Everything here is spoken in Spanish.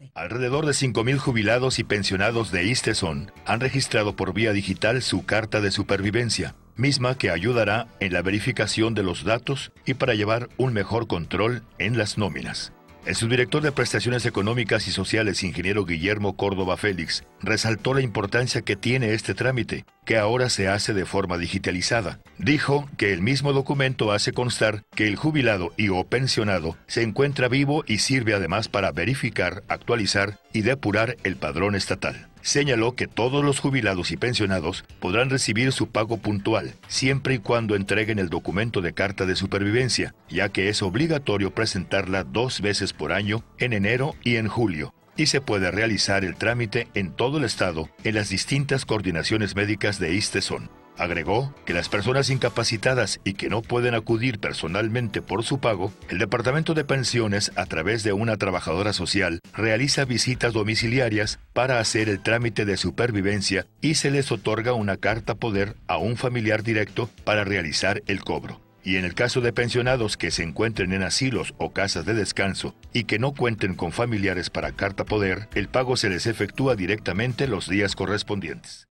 Este. Alrededor de 5.000 jubilados y pensionados de Isteson han registrado por vía digital su carta de supervivencia, misma que ayudará en la verificación de los datos y para llevar un mejor control en las nóminas. El subdirector de Prestaciones Económicas y Sociales, ingeniero Guillermo Córdoba Félix, resaltó la importancia que tiene este trámite, que ahora se hace de forma digitalizada. Dijo que el mismo documento hace constar que el jubilado y o pensionado se encuentra vivo y sirve además para verificar, actualizar y depurar el padrón estatal. Señaló que todos los jubilados y pensionados podrán recibir su pago puntual, siempre y cuando entreguen el documento de carta de supervivencia, ya que es obligatorio presentarla dos veces por año, en enero y en julio, y se puede realizar el trámite en todo el estado en las distintas coordinaciones médicas de ISTESON. Agregó que las personas incapacitadas y que no pueden acudir personalmente por su pago, el Departamento de Pensiones, a través de una trabajadora social, realiza visitas domiciliarias para hacer el trámite de supervivencia y se les otorga una carta poder a un familiar directo para realizar el cobro. Y en el caso de pensionados que se encuentren en asilos o casas de descanso y que no cuenten con familiares para carta poder, el pago se les efectúa directamente los días correspondientes.